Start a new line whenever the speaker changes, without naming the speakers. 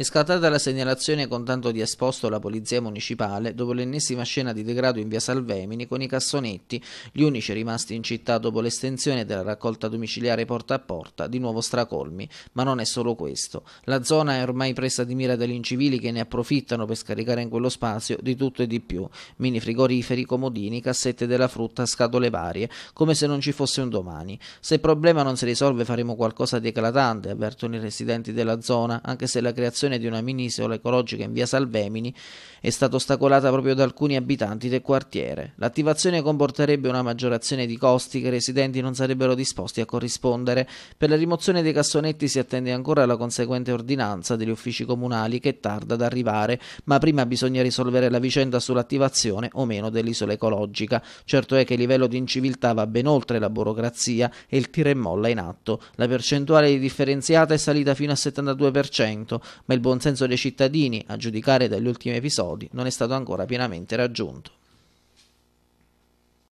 È scattata la segnalazione con tanto di esposto alla polizia municipale dopo l'ennesima scena di degrado in via Salvemini con i cassonetti, gli unici rimasti in città dopo l'estensione della raccolta domiciliare porta a porta, di nuovo stracolmi. Ma non è solo questo. La zona è ormai presa di mira dagli incivili che ne approfittano per scaricare in quello spazio di tutto e di più. Mini frigoriferi, comodini, cassette della frutta, scatole varie, come se non ci fosse un domani. Se il problema non si risolve faremo qualcosa di eclatante, avvertono i residenti della zona, anche se la creazione costruzione di una mini isola ecologica in via Salvemini è stata ostacolata proprio da alcuni abitanti del quartiere. L'attivazione comporterebbe una maggiorazione di costi che i residenti non sarebbero disposti a corrispondere. Per la rimozione dei cassonetti si attende ancora la conseguente ordinanza degli uffici comunali che tarda ad arrivare, ma prima bisogna risolvere la vicenda sull'attivazione o meno dell'isola ecologica. Certo è che il livello di inciviltà va ben oltre la burocrazia e il tira e molla in atto. La percentuale di differenziata è salita fino al 72%, ma il il buonsenso dei cittadini, a giudicare dagli ultimi episodi, non è stato ancora pienamente raggiunto.